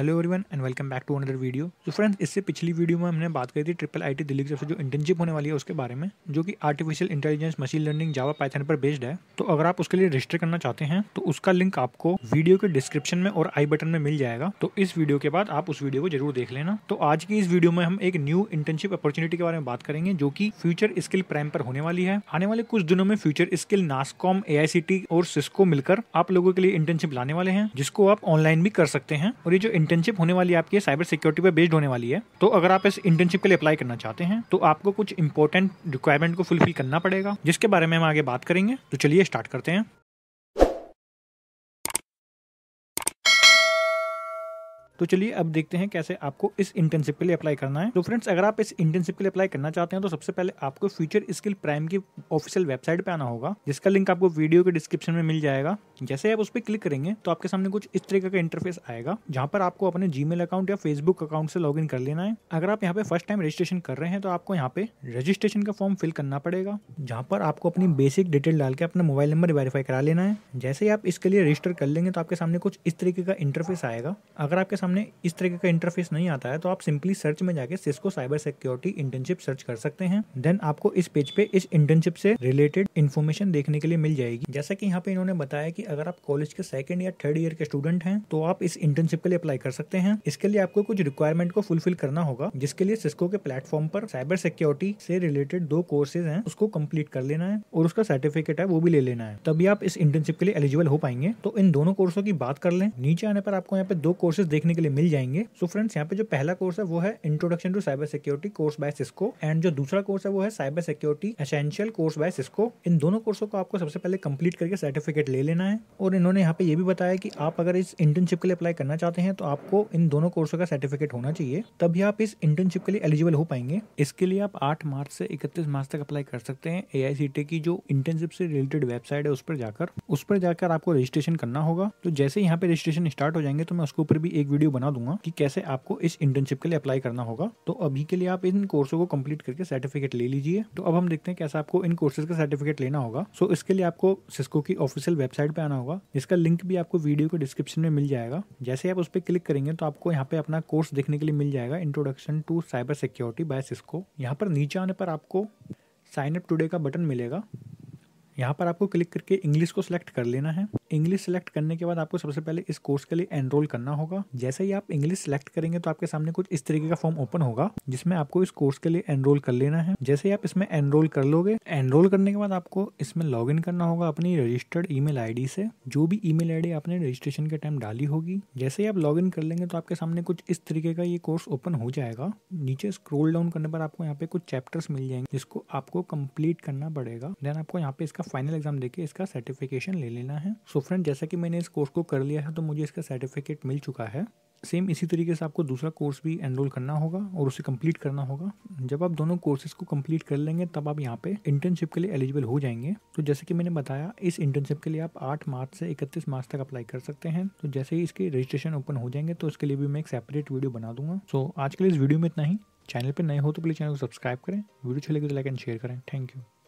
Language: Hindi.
hello everyone and welcome back to another video तो फ्रेंड्स इससे पिछली वीडियो में हमने बात करी थी ट्रिपल आईटी दिल्ली की तरफ से जो इंटर्नशिप होने वाली है उसके बारे में जो कि artificial intelligence machine learning Java Python पर बेस्ड है तो अगर आप उसके लिए रजिस्टर करना चाहते हैं तो उसका लिंक आपको वीडियो के डिस्क्रिप्शन में और आई बटन में मिल जाएगा तो इस वीडियो के बाद आप उस वीडियो को जरूर देख लेना तो आज की इस वीडियो में हम एक न्यू इंटर्नशिप अपॉर्चुनिटी के बारे में बात करेंगे जो की फ्यूचर स्किल प्राइम पर होने वाली है आने वाले कुछ दिनों में फ्यूचर स्किल नासकॉम ए और सिस्को मिलकर आप लोगों के लिए इंटर्नशिप लाने वाले हैं जिसको आप ऑनलाइन भी कर सकते हैं और ये जो इंटर्नशिप होने वाली आपकी साइबर सिक्योरिटी पर बेस्ड होने वाली है तो अगर आप इस इंटर्नशिप के लिए अप्लाई करना चाहते हैं तो आपको कुछ इंपॉर्टेंट रिक्वायरमेंट को फुलफिल करना पड़ेगा जिसके बारे में हम आगे बात करेंगे तो चलिए स्टार्ट करते हैं तो चलिए अब देखते हैं कैसे आपको इस इंटर्नशिप के लिए अप्लाई करना है तो फ्रेंड्स अगर आप इस इंटर्नशिप के लिए अप्लाई करना चाहते हैं तो सबसे पहले आपको फ्यूचर स्किल प्राइम की ऑफिशियल वेबसाइट पे आना होगा जिसका लिंक आपको वीडियो के डिस्क्रिप्शन में मिल जाएगा जैसे आप उस पर क्लिक करेंगे तो आपके सामने कुछ इस तरीके का इंटरफेस आएगा जहाँ पर आपको अपने जी अकाउंट या फेसबुक अकाउंट से लॉग कर लेना है अगर आप यहाँ पे फर्स्ट टाइम रजिस्ट्रेशन कर रहे हैं तो आपको यहाँ पे रजिस्ट्रेशन का फॉर्म फिल करना पड़ेगा जहाँ पर आपको अपनी बेसिक डिटेल डाल के अपना मोबाइल नंबर वेरीफाई करा लेना है जैसे ही आप इसके लिए रजिस्टर कर लेंगे तो आपके सामने कुछ इस तरीके का इंटरफेस आएगा अगर आपके सामने सामने इस तरीके का इंटरफेस नहीं आता है तो आप सिंपली सर्च में जाके Cisco cyber security internship search कर सकते हैं देन आपको इस पेज पे इस इंटर्नशिप से रिलेटेड इन्फॉर्मेशन देखने के लिए मिल जाएगी जैसा कि यहाँ पे इन्होंने बताया कि अगर आप कॉलेज के सेकंड या थर्ड ईयर के स्टूडेंट हैं तो आप इस इंटर्नशिप के लिए अप्लाई कर सकते हैं इसके लिए आपको कुछ रिक्वायरमेंट को फुलफिल करना होगा जिसके लिए सिस्को के प्लेटफॉर्म पर साइबर सिक्योरिटी से रिलेटेड दो कोर्सेज हैं उसको कंप्लीट कर लेना है और उसका सर्टिफिकेट है वो भी ले लेना है तभी आप इस इंटर्नशिप के लिए एलिजिबल हो पाएंगे तो इन दोनों कोर्सों की बात कर लें नीचे आने पर आपको यहाँ पे दो कोर्सेज देखने के के लिए मिल जाएंगे सो फ्रेंड्स यहाँ पे जो पहला कोर्स है वो है introduction to cyber security course by Cisco and जो दूसरा कोर्स है वो है cyber security essential course by Cisco इन दोनों कोर्सों को आपको सबसे पहले कंप्लीट करके सर्टिफिकेट ले लेना है और इन्होंने यहाँ पे ये भी बताया कि आप अगर इस इंटर्नशिप के लिए अप्लाई करना चाहते हैं तो आपको इन दोनों कोर्सों का सर्टिफिकेट होना चाहिए तभी आप इस इंटर्नशिप के लिए एलिजिबल हो पाएंगे इसके लिए आप आठ मार्च से इकतीस मार्च तक अप्लाई कर सकते हैं ए की जो इंटर्नशिप से रिलेटेड वेबसाइट है उस पर जाकर उस पर जाकर आपको रजिस्ट्रेशन करना होगा तो जैसे यहाँ पे रजिस्ट्रेशन स्टार्ट हो जाएंगे तो मैं उसके ऊपर भी एक वीडियो वीडियो बना दूंगा कि कैसे आपको इस इंटर्नशिप के लिए अप्लाई करना होगा तो अभी के लिए आप इन कोर्सों को कंप्लीट करके सर्टिफिकेट ले लीजिए तो अब हम देखते हैं कैसे आपको इन कोर्सेज का सर्टिफिकेट लेना होगा सो इसके लिए आपको सिस्को की ऑफिशियल वेबसाइट पे आना होगा इसका लिंक भी आपको वीडियो के डिस्क्रिप्शन में मिल जाएगा जैसे आप उस पर क्लिक करेंगे तो आपको यहाँ पे अपना कोर्स देखने के लिए मिल जाएगा introduction to cyber security by Cisco यहाँ पर नीचे आने पर आपको साइन अप टुडे का बटन मिलेगा यहाँ पर आपको क्लिक करके इंग्लिश को सिलेक्ट कर लेना है इंग्लिश सेलेक्ट करने के बाद आपको सबसे पहले इस कोर्स के लिए एनरोल करना होगा जैसे ही आप इंग्लिश सेलेक्ट करेंगे तो आपके सामने कुछ इस तरीके का फॉर्म ओपन होगा जिसमें आपको इस कोर्स के लिए एनरोल कर लेना है जैसे ही आप इसमें एनरोल कर लोगे एनरोल करने के बाद आपको इसमें लॉग करना होगा अपनी रजिस्टर्ड ई मेल से जो भी ई मेल आपने रजिस्ट्रेशन के टाइम डाली होगी जैसे ही आप लॉग कर लेंगे तो आपके सामने कुछ इस तरीके का ये कोर्स ओपन हो जाएगा नीचे स्क्रोल डाउन करने पर आपको यहाँ पे कुछ चैप्टर्स मिल जाएंगे जिसको आपको कम्प्लीट करना पड़ेगा देन आपको यहाँ पे इसका फाइनल एग्जाम देके इसका सर्टिफिकेशन ले लेना है सो फ्रेंड तो जैसा कि मैंने इस कोर्स को कर लिया है तो मुझे इसका सर्टिफिकेट मिल चुका है सेम इसी तरीके से आपको दूसरा कोर्स भी एनरोल करना होगा और उसे कंप्लीट करना होगा जब आप दोनों कोर्सेज को कंप्लीट कर लेंगे तब आप यहाँ पे इंटर्नशिप के लिए एलिजिबल हो जाएंगे तो जैसे कि मैंने बताया इस इंटर्नशिप के लिए आप 8 मार्च से 31 मार्च तक अप्लाई कर सकते हैं तो जैसे ही इसके रजिस्ट्रेशन ओपन हो जाएंगे तो उसके लिए भी मैं एक सेपरेट वीडियो बना दूंगा सो आज के लिए इस वीडियो में इतना ही चैनल पर नए हो तो प्लीज़ चैनल को सब्सक्राइब करें वीडियो अच्छी लगी तो लाइक एंड शेयर करें थैंक यू